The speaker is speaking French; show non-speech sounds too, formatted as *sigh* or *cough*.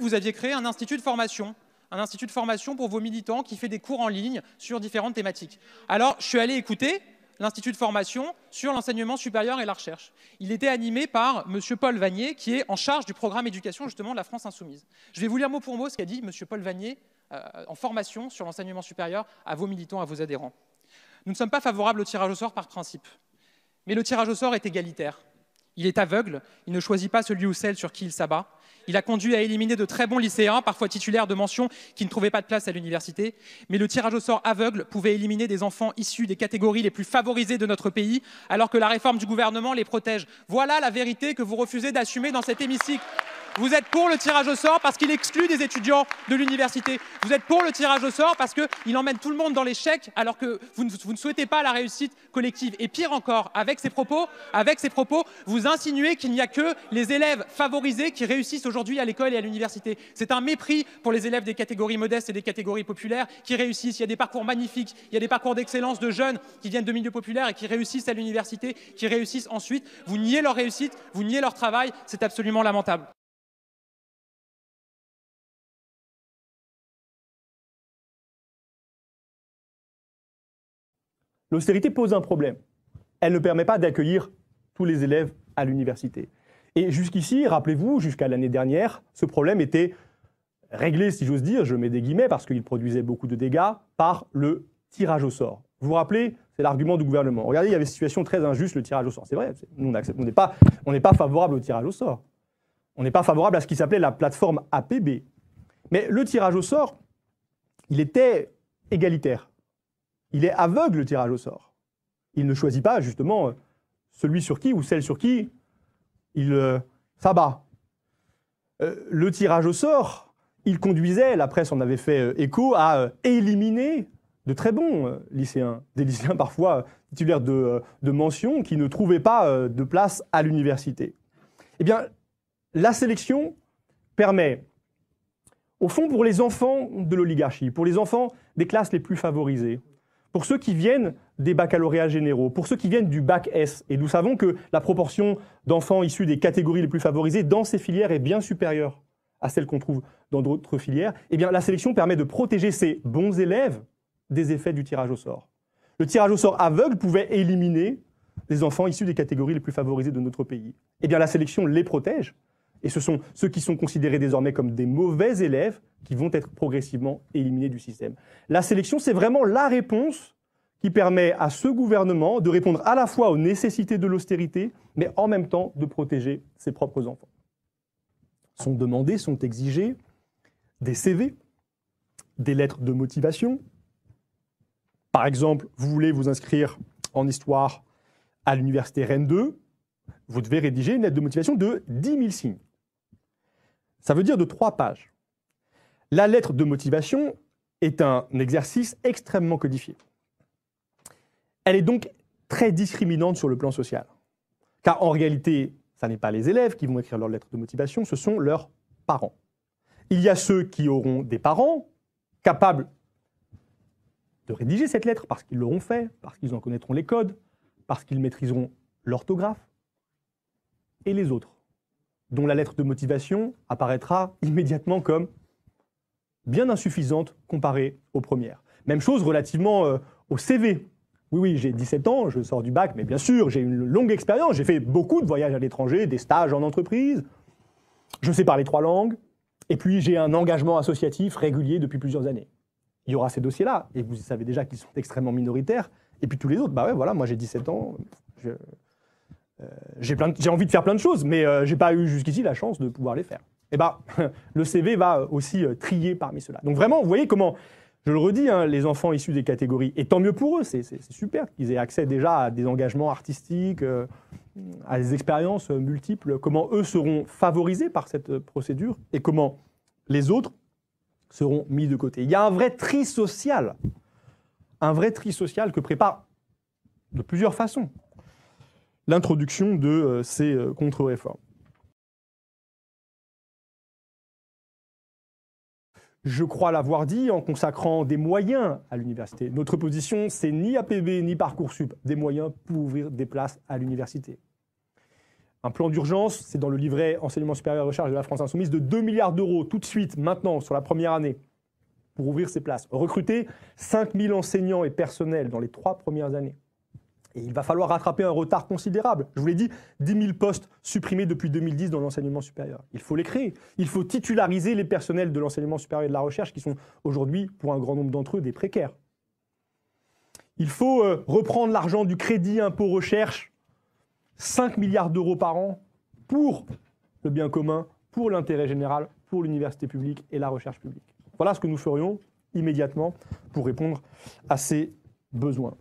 vous aviez créé un institut de formation un institut de formation pour vos militants qui fait des cours en ligne sur différentes thématiques. Alors, je suis allé écouter l'institut de formation sur l'enseignement supérieur et la recherche. Il était animé par M. Paul Vanier, qui est en charge du programme éducation justement de la France insoumise. Je vais vous lire mot pour mot ce qu'a dit M. Paul Vanier euh, en formation sur l'enseignement supérieur à vos militants, à vos adhérents. Nous ne sommes pas favorables au tirage au sort par principe, mais le tirage au sort est égalitaire. Il est aveugle, il ne choisit pas celui ou celle sur qui il s'abat. Il a conduit à éliminer de très bons lycéens, parfois titulaires de mentions, qui ne trouvaient pas de place à l'université. Mais le tirage au sort aveugle pouvait éliminer des enfants issus des catégories les plus favorisées de notre pays, alors que la réforme du gouvernement les protège. Voilà la vérité que vous refusez d'assumer dans cet hémicycle. Vous êtes pour le tirage au sort parce qu'il exclut des étudiants de l'université. Vous êtes pour le tirage au sort parce qu'il emmène tout le monde dans l'échec alors que vous ne, vous souhaitez pas la réussite collective. Et pire encore, avec ces propos, avec ces propos vous insinuez qu'il n'y a que les élèves favorisés qui réussissent aujourd'hui à l'école et à l'université. C'est un mépris pour les élèves des catégories modestes et des catégories populaires qui réussissent. Il y a des parcours magnifiques, il y a des parcours d'excellence de jeunes qui viennent de milieux populaires et qui réussissent à l'université, qui réussissent ensuite. Vous niez leur réussite, vous niez leur travail, c'est absolument lamentable. L'austérité pose un problème. Elle ne permet pas d'accueillir tous les élèves à l'université. Et jusqu'ici, rappelez-vous, jusqu'à l'année dernière, ce problème était réglé, si j'ose dire, je mets des guillemets parce qu'il produisait beaucoup de dégâts, par le tirage au sort. Vous vous rappelez, c'est l'argument du gouvernement. Regardez, il y avait une situation très injuste, le tirage au sort. C'est vrai, nous on n'est pas, pas favorable au tirage au sort. On n'est pas favorable à ce qui s'appelait la plateforme APB. Mais le tirage au sort, il était égalitaire il est aveugle le tirage au sort. Il ne choisit pas justement euh, celui sur qui ou celle sur qui il ça euh, s'abat. Euh, le tirage au sort, il conduisait, la presse en avait fait écho, à éliminer de très bons lycéens, des lycéens parfois titulaires de, de mentions qui ne trouvaient pas de place à l'université. Eh bien, la sélection permet, au fond, pour les enfants de l'oligarchie, pour les enfants des classes les plus favorisées, pour ceux qui viennent des baccalauréats généraux, pour ceux qui viennent du bac S. Et nous savons que la proportion d'enfants issus des catégories les plus favorisées dans ces filières est bien supérieure à celle qu'on trouve dans d'autres filières. Eh bien, la sélection permet de protéger ces bons élèves des effets du tirage au sort. Le tirage au sort aveugle pouvait éliminer les enfants issus des catégories les plus favorisées de notre pays. Eh bien, la sélection les protège. Et ce sont ceux qui sont considérés désormais comme des mauvais élèves qui vont être progressivement éliminés du système. La sélection, c'est vraiment la réponse qui permet à ce gouvernement de répondre à la fois aux nécessités de l'austérité, mais en même temps de protéger ses propres enfants. Sont demandés, sont exigés des CV, des lettres de motivation. Par exemple, vous voulez vous inscrire en histoire à l'université Rennes 2, vous devez rédiger une lettre de motivation de 10 000 signes. Ça veut dire de trois pages. La lettre de motivation est un exercice extrêmement codifié. Elle est donc très discriminante sur le plan social. Car en réalité, ce n'est pas les élèves qui vont écrire leur lettre de motivation, ce sont leurs parents. Il y a ceux qui auront des parents capables de rédiger cette lettre parce qu'ils l'auront fait, parce qu'ils en connaîtront les codes, parce qu'ils maîtriseront l'orthographe, et les autres, dont la lettre de motivation apparaîtra immédiatement comme bien insuffisante comparée aux premières. Même chose relativement euh, au CV. Oui, oui, j'ai 17 ans, je sors du bac, mais bien sûr, j'ai une longue expérience, j'ai fait beaucoup de voyages à l'étranger, des stages en entreprise, je sais parler trois langues, et puis j'ai un engagement associatif régulier depuis plusieurs années. Il y aura ces dossiers-là, et vous savez déjà qu'ils sont extrêmement minoritaires, et puis tous les autres, bah ouais, voilà, moi j'ai 17 ans, euh, j'ai envie de faire plein de choses, mais je euh, j'ai pas eu jusqu'ici la chance de pouvoir les faire eh ben, *laughs* le CV va euh, aussi euh, trier parmi ceux-là. Donc vraiment, vous voyez comment, je le redis, hein, les enfants issus des catégories, et tant mieux pour eux, c'est super qu'ils aient accès déjà à des engagements artistiques, euh, à des expériences multiples, comment eux seront favorisés par cette procédure et comment les autres seront mis de côté. Il y a un vrai tri social, un vrai tri social que prépare de plusieurs façons l'introduction de ces contre-réformes. je crois l'avoir dit, en consacrant des moyens à l'université. Notre position, c'est ni APB ni Parcoursup, des moyens pour ouvrir des places à l'université. Un plan d'urgence, c'est dans le livret Enseignement supérieur et recherche de la France Insoumise, de 2 milliards d'euros tout de suite, maintenant, sur la première année, pour ouvrir ces places. Recruter 5000 enseignants et personnels dans les trois premières années. Et il va falloir rattraper un retard considérable. Je vous l'ai dit, 10 000 postes supprimés depuis 2010 dans l'enseignement supérieur. Il faut les créer. Il faut titulariser les personnels de l'enseignement supérieur et de la recherche qui sont aujourd'hui, pour un grand nombre d'entre eux, des précaires. Il faut euh, reprendre l'argent du crédit impôt recherche, 5 milliards d'euros par an, pour le bien commun, pour l'intérêt général, pour l'université publique et la recherche publique. Voilà ce que nous ferions immédiatement pour répondre à ces besoins.